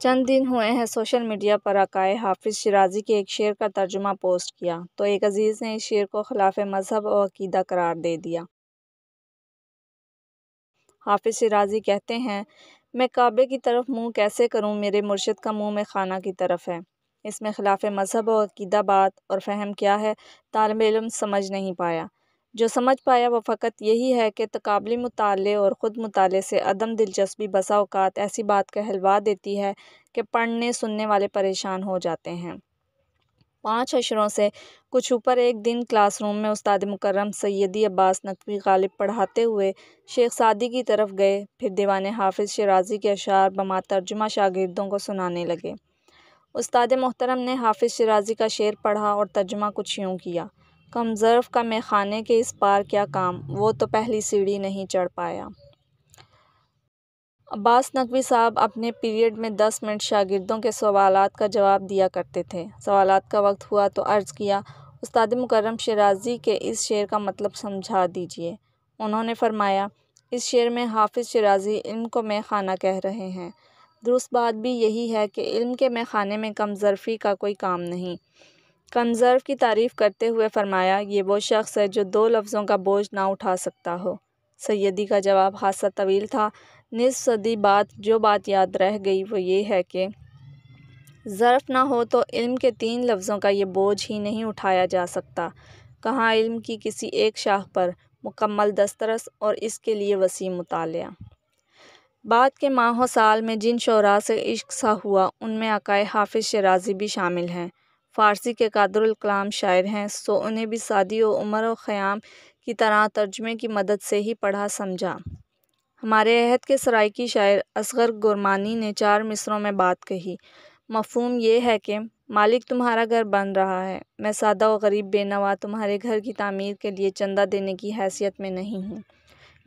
चंद दिन हुए हैं सोशल मीडिया पर अकाए हाफिज़ शराजी के एक शेर का तर्जुमा पोस्ट किया तो एक अजीज़ ने इस शेर को खिलाफ मज़हब और अकीदा करार दे दिया हाफिज़ शराजी कहते हैं मैं काबे की तरफ मुंह कैसे करूं मेरे मुर्शद का मुंह में खाना की तरफ है इसमें खिलाफ मज़हब और अकीदा बात और फहम क्या है तालब इलम समझ नहीं पाया जो समझ पाया वह फ़कत यही है कि तकाबली मुताले और ख़ुद मुताले से अदम दिलचस्पी बसा अवकात ऐसी बात कहलवा देती है कि पढ़ने सुनने वाले परेशान हो जाते हैं पाँच अशरों से कुछ ऊपर एक दिन क्लासरूम में उस्ताद मुकर्रम सैदी अब्बास नकवी गालिब पढ़ाते हुए शेख सादी की तरफ गए फिर दीवान हाफिज़ शराजी के अशार बमा तर्जुमा शागिर्दों को सुनाने लगे उस्ताद मोहतरम ने हाफिज़ शराजी का शेर पढ़ा और तर्जुमा कुछ यूँ किया कमज़र्व का मेख़ाने के इस पार क्या काम वो तो पहली सीढ़ी नहीं चढ़ पाया अब्बास नकवी साहब अपने पीरियड में दस मिनट शागिर्दों के सवाल का जवाब दिया करते थे सवाल का वक्त हुआ तो अर्ज़ किया उस्ताद मुकरम शराजी के इस शेर का मतलब समझा दीजिए उन्होंने फरमाया इस शेर में हाफिज़ शराजी इल्म को मेखाना खाना कह रहे हैं दुरुस्त बात भी यही है कि इल्म के मैखाने में कमज़रफ़ी का कोई काम नहीं कंज़र्व की तारीफ़ करते हुए फरमाया ये वो शख्स है जो दो लफ्ज़ों का बोझ ना उठा सकता हो सैदी का जवाब हादसा तवील था निस सदी बात जो बात याद रह गई वो ये है कि ज़र्फ़ ना हो तो इल्म के तीन लफ्ज़ों का ये बोझ ही नहीं उठाया जा सकता कहाँ इल्म की किसी एक शाख पर मुकम्मल दस्तरस और इसके लिए वसी मताल बाद के माहों साल में जिन शरा से इश्क सा हुआ उनमें अकाय हाफिज़ शराजी भी शामिल हैं फ़ारसी के कादरकलाम शायर हैं सो उन्हें भी सादी व उमर और ख़याम की तरह तर्जमे की मदद से ही पढ़ा समझा हमारे अहद के सराइकी शायर असगर गुरमानी ने चार मिसरों में बात कही मफहम यह है कि मालिक तुम्हारा घर बन रहा है मैं सादा और गरीब बेनवा तुम्हारे घर की तामीर के लिए चंदा देने की हैसियत में नहीं हूँ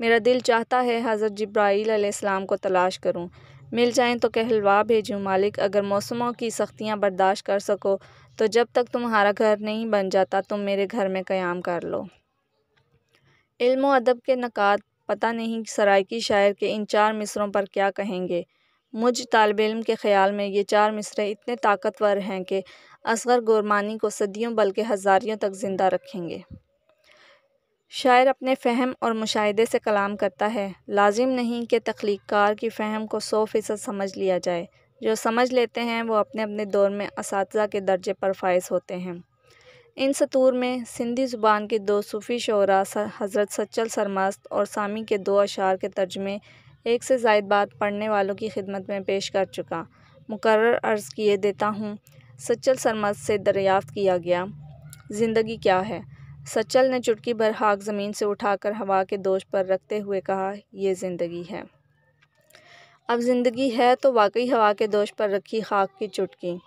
मेरा दिल चाहता है हज़रत जब्राईलम को तलाश करूँ मिल जाएँ तो कहलवा भेजूँ मालिक अगर मौसमों की सख्तियाँ बर्दाश्त कर सको तो जब तक तुम्हारा घर नहीं बन जाता तुम मेरे घर में क़याम कर लो इल्म अदब के नक़ात पता नहीं सरायकी शायर के इन चार मिसरों पर क्या कहेंगे मुझ तालब इम के ख़्याल में ये चार मिसरे इतने ताकतवर हैं कि असगर गुरमानी को सदियों बल्कि हज़ारियों तक ज़िंदा रखेंगे शायर अपने फ़हम और मुशाहदे से कलाम करता है लाजिम नहीं कि तख्लीकार की फ़हम को सौ फ़ीसद समझ लिया जाए जो समझ लेते हैं वो अपने अपने दौर में इस के दर्जे पर फाइज होते हैं इन सतूर में सिंधी ज़ुबान के दो सूफ़ी शरा हज़रत सच्चल सरमस्त और सामी के दो अशार के तर्जमे एक से जायद बात पढ़ने वालों की खिदमत में पेश कर चुका मुकर अर्ज़ किए देता हूँ सच्चल सरमस्त से दरियाफ़त किया गया ज़िंदगी क्या है सच्चल ने चुटकी भर हाक ज़मीन से उठाकर हवा के दोष पर रखते हुए कहा यह ज़िंदगी है अब ज़िंदगी है तो वाकई हवा के दोष पर रखी खाक की चुटकी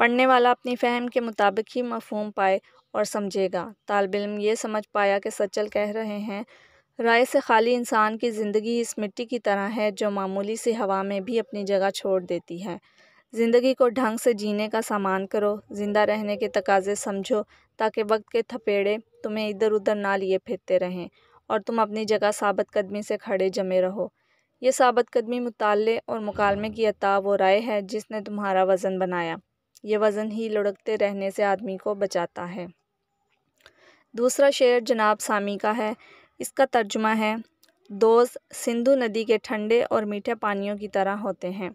पढ़ने वाला अपनी फहम के मुताबिक ही मफहम पाए और समझेगा तालब इम ये समझ पाया कि सचल कह रहे हैं राय से खाली इंसान की ज़िंदगी इस मिट्टी की तरह है जो मामूली सी हवा में भी अपनी जगह छोड़ देती है ज़िंदगी को ढंग से जीने का सामान करो ज़िंदा रहने के तकाजे समझो ताकि वक्त के थपेड़े तुम्हें इधर उधर ना लिए फिरते रहें और तुम अपनी जगह सबत कदमी से खड़े जमे रहो यह साबत कदमी मुताले और मुकालमे की अता व राय है जिसने तुम्हारा वज़न बनाया ये वज़न ही लुढ़कते रहने से आदमी को बचाता है दूसरा शेर जनाब सामी का है इसका तर्जुमा है दोस्त सिंधु नदी के ठंडे और मीठे पानियों की तरह होते हैं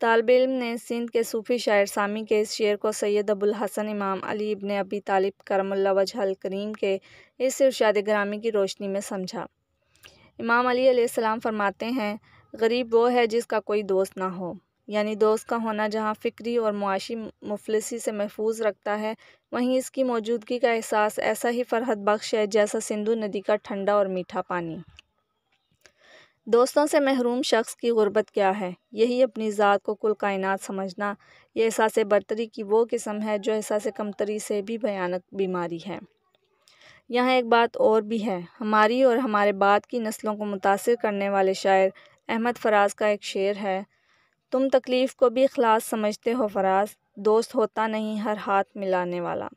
तालब इम ने सिंध के सूफ़ी शायर सामी के इस शेर को सैयद अबुल हसन इमाम अली इबन अबी तालिब करमल्ला वजह करीम के इस इर्शाद ग्रामी की रोशनी में समझा इमाम अली सलाम फरमाते हैं गरीब वो है जिसका कोई दोस्त ना हो यानी दोस्त का होना जहाँ फ़िक्री और मुआशी मुफलसी से महफूज रखता है वहीं इसकी मौजूदगी का एहसास ऐसा ही फरहत बख्श है जैसा सिंधु नदी का ठंडा और मीठा पानी दोस्तों से महरूम शख्स की गुर्बत क्या है यही अपनी ज़ात को कुल कायनात समझना यह एहसास बरतरी की वो किस्म है जो एहसास कमतरी से भी भयानक बीमारी है यहाँ एक बात और भी है हमारी और हमारे बाद की नस्लों को मुतासर करने वाले शायर अहमद फ़राज़ का एक शेर है तुम तकलीफ़ को भी अखलास समझते हो फ़राज दोस्त होता नहीं हर हाथ मिलाने वाला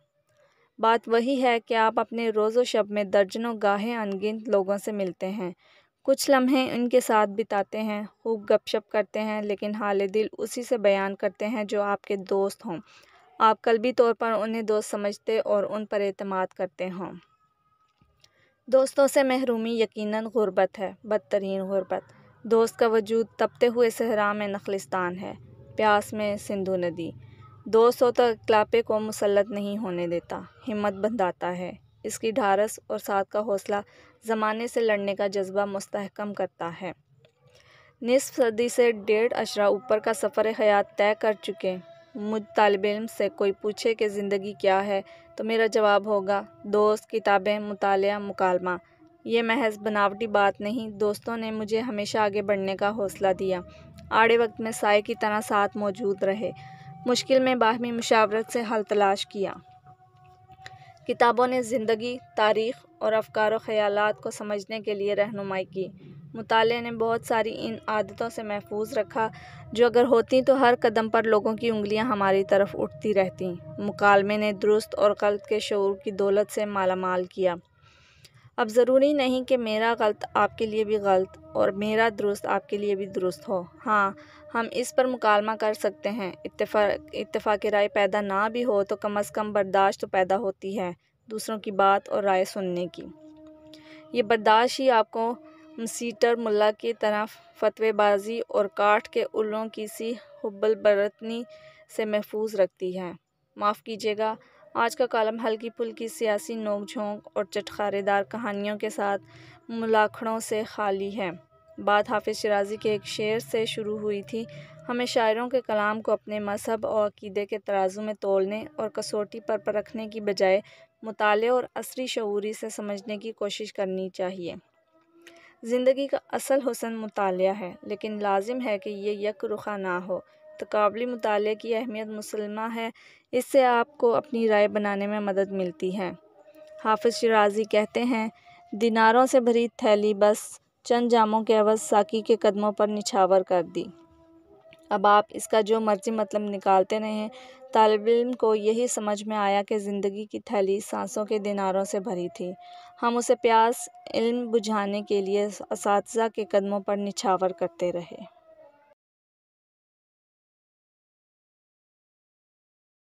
बात वही है कि आप अपने रोज़ो शब में दर्जनों गाहें अनगिनत लोगों से मिलते हैं कुछ लम्हे उनके साथ बिताते हैं खूब गपशप करते हैं लेकिन हाल दिल उसी से बयान करते हैं जो आपके दोस्त हों आप भी तौर पर उन्हें दोस्त समझते और उन पर अतमाद करते हों दोस्तों से महरूमी यकीनन गुर्बत है बदतरीन गुरबत दोस्त का वजूद तपते हुए सहरा में नखलिस्तान है प्यास में सिंधु नदी दोस्त हो तो इकलापे को मुसलत नहीं होने देता हिम्मत बंधाता है इसकी ढारस और साथ का हौसला ज़माने से लड़ने का जज्बा मुस्तहकम करता है निसफ सदी से डेढ़ अशरा ऊपर का सफ़र हयात तय कर चुके मुझ तालब इम से कोई पूछे कि ज़िंदगी क्या है तो मेरा जवाब होगा दोस्त किताबें मुताल मुकालमा ये महज बनावटी बात नहीं दोस्तों ने मुझे हमेशा आगे बढ़ने का हौसला दिया आड़े वक्त में साय की तरह साथ मौजूद रहे मुश्किल में बाहमी मुशावरत से हल तलाश किया किताबों ने ज़िंदगी तारीख़ और अफकार ख्याल को समझने के लिए रहनुमाई की मुताले ने बहुत सारी इन आदतों से महफूज रखा जो अगर होती तो हर कदम पर लोगों की उंगलियां हमारी तरफ उठती रहती मुकालमे ने दुरुस्त और गलत के शूर की दौलत से मालामाल किया अब ज़रूरी नहीं कि मेरा गलत आपके लिए भी गलत और मेरा दुरुस्त आपके लिए भी दुरुस्त हो हाँ हम इस पर मुकालमा कर सकते हैं इतफा इतफाक राय पैदा ना भी हो तो कम अज़ कम बर्दाश्त तो पैदा होती है दूसरों की बात और राय सुनने की ये बर्दाश्त ही आपको मसीटर मुल्ला की तरह फतवेबाजी और काठ के उल्लों की सी हब्बल बरतनी से महफूज रखती है माफ़ कीजिएगा आज का कॉलम हल्की फुल्की सियासी नोक झोंक और चटखारेदार कहानियों के साथ मुलाखड़ों से खाली है बात हाफिज़ शराजी के एक शेर से शुरू हुई थी हमें शायरों के कलाम को अपने मजहब और अकीदे के तराजू में तोलने और कसौटी पर परखने की बजाय मुताले और असरी शूरी से समझने की कोशिश करनी चाहिए ज़िंदगी का असल हसन मुताल है लेकिन लाजिम है कि ये यक रुखा ना हो तकबली मुताल की अहमियत मुसलमा है इससे आपको अपनी राय बनाने में मदद मिलती है हाफ शराजी कहते हैं दिनारों से भरी थैली बस चंद जामों के अवज साकी के कदमों पर निछावर कर दी अब आप इसका जो मर्ज़ी मतलब निकालते रहें तालब इम को यही समझ में आया कि ज़िंदगी की थैली सांसों के दिनारों से भरी थी हम उसे प्यास इल्म बुझाने के लिए इस के कदमों पर निछावर करते रहे